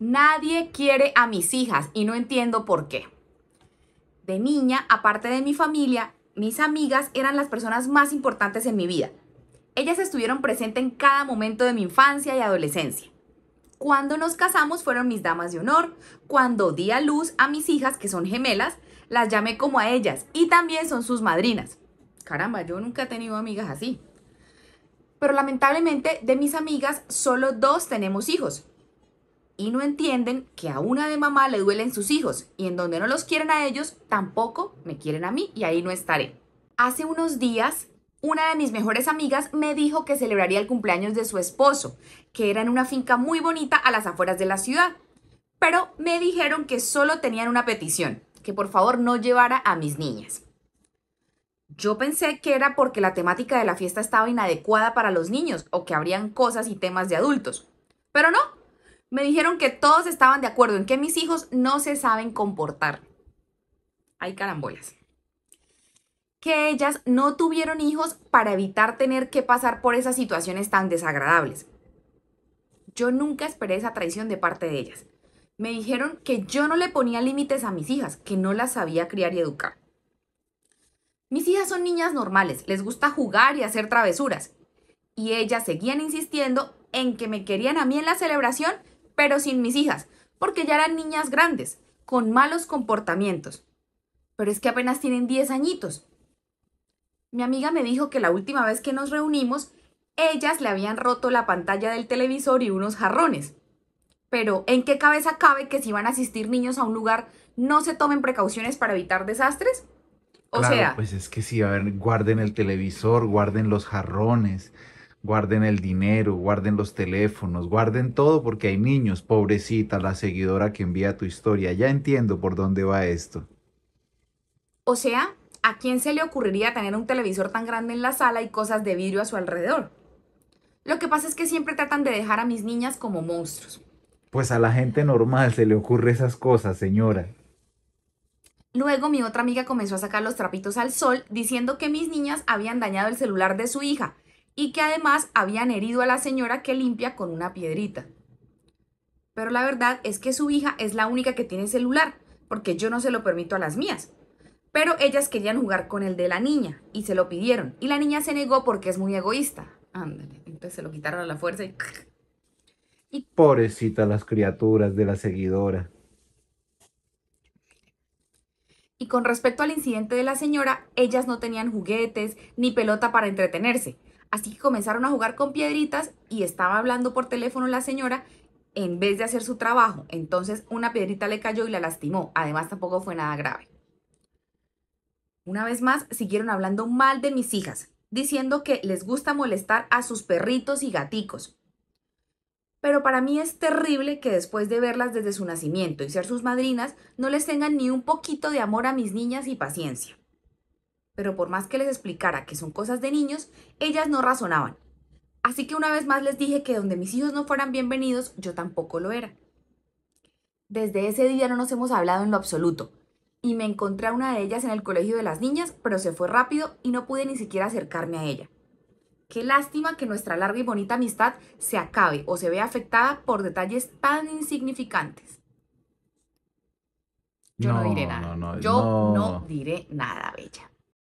Nadie quiere a mis hijas y no entiendo por qué. De niña, aparte de mi familia, mis amigas eran las personas más importantes en mi vida. Ellas estuvieron presentes en cada momento de mi infancia y adolescencia. Cuando nos casamos fueron mis damas de honor. Cuando di a luz a mis hijas, que son gemelas, las llamé como a ellas y también son sus madrinas. Caramba, yo nunca he tenido amigas así. Pero lamentablemente de mis amigas solo dos tenemos hijos y no entienden que a una de mamá le duelen sus hijos y en donde no los quieren a ellos, tampoco me quieren a mí y ahí no estaré. Hace unos días, una de mis mejores amigas me dijo que celebraría el cumpleaños de su esposo, que era en una finca muy bonita a las afueras de la ciudad. Pero me dijeron que solo tenían una petición, que por favor no llevara a mis niñas. Yo pensé que era porque la temática de la fiesta estaba inadecuada para los niños o que habrían cosas y temas de adultos. Pero no, me dijeron que todos estaban de acuerdo en que mis hijos no se saben comportar. Hay carambolas. Que ellas no tuvieron hijos para evitar tener que pasar por esas situaciones tan desagradables. Yo nunca esperé esa traición de parte de ellas. Me dijeron que yo no le ponía límites a mis hijas, que no las sabía criar y educar. Mis hijas son niñas normales, les gusta jugar y hacer travesuras. Y ellas seguían insistiendo en que me querían a mí en la celebración pero sin mis hijas, porque ya eran niñas grandes, con malos comportamientos. Pero es que apenas tienen 10 añitos. Mi amiga me dijo que la última vez que nos reunimos, ellas le habían roto la pantalla del televisor y unos jarrones. Pero, ¿en qué cabeza cabe que si van a asistir niños a un lugar no se tomen precauciones para evitar desastres? O sea. Pues es que sí, a ver, guarden el televisor, guarden los jarrones, guarden el dinero, guarden los teléfonos, guarden todo porque hay niños, pobrecita la seguidora que envía tu historia, ya entiendo por dónde va esto. O sea, ¿a quién se le ocurriría tener un televisor tan grande en la sala y cosas de vidrio a su alrededor? Lo que pasa es que siempre tratan de dejar a mis niñas como monstruos. Pues a la gente normal se le ocurre esas cosas, señora. Luego mi otra amiga comenzó a sacar los trapitos al sol diciendo que mis niñas habían dañado el celular de su hija y que además habían herido a la señora que limpia con una piedrita. Pero la verdad es que su hija es la única que tiene celular, porque yo no se lo permito a las mías. Pero ellas querían jugar con el de la niña y se lo pidieron. Y la niña se negó porque es muy egoísta. Ándale, entonces se lo quitaron a la fuerza y... Pobrecita las criaturas de la seguidora. Y con respecto al incidente de la señora, ellas no tenían juguetes ni pelota para entretenerse. Así que comenzaron a jugar con piedritas y estaba hablando por teléfono la señora en vez de hacer su trabajo. Entonces una piedrita le cayó y la lastimó. Además tampoco fue nada grave. Una vez más, siguieron hablando mal de mis hijas, diciendo que les gusta molestar a sus perritos y gaticos, pero para mí es terrible que después de verlas desde su nacimiento y ser sus madrinas, no les tengan ni un poquito de amor a mis niñas y paciencia. Pero por más que les explicara que son cosas de niños, ellas no razonaban. Así que una vez más les dije que donde mis hijos no fueran bienvenidos, yo tampoco lo era. Desde ese día no nos hemos hablado en lo absoluto, y me encontré a una de ellas en el colegio de las niñas, pero se fue rápido y no pude ni siquiera acercarme a ella. Qué lástima que nuestra larga y bonita amistad se acabe o se vea afectada por detalles tan insignificantes. Yo no, diré nada. Yo no diré nada, Bella.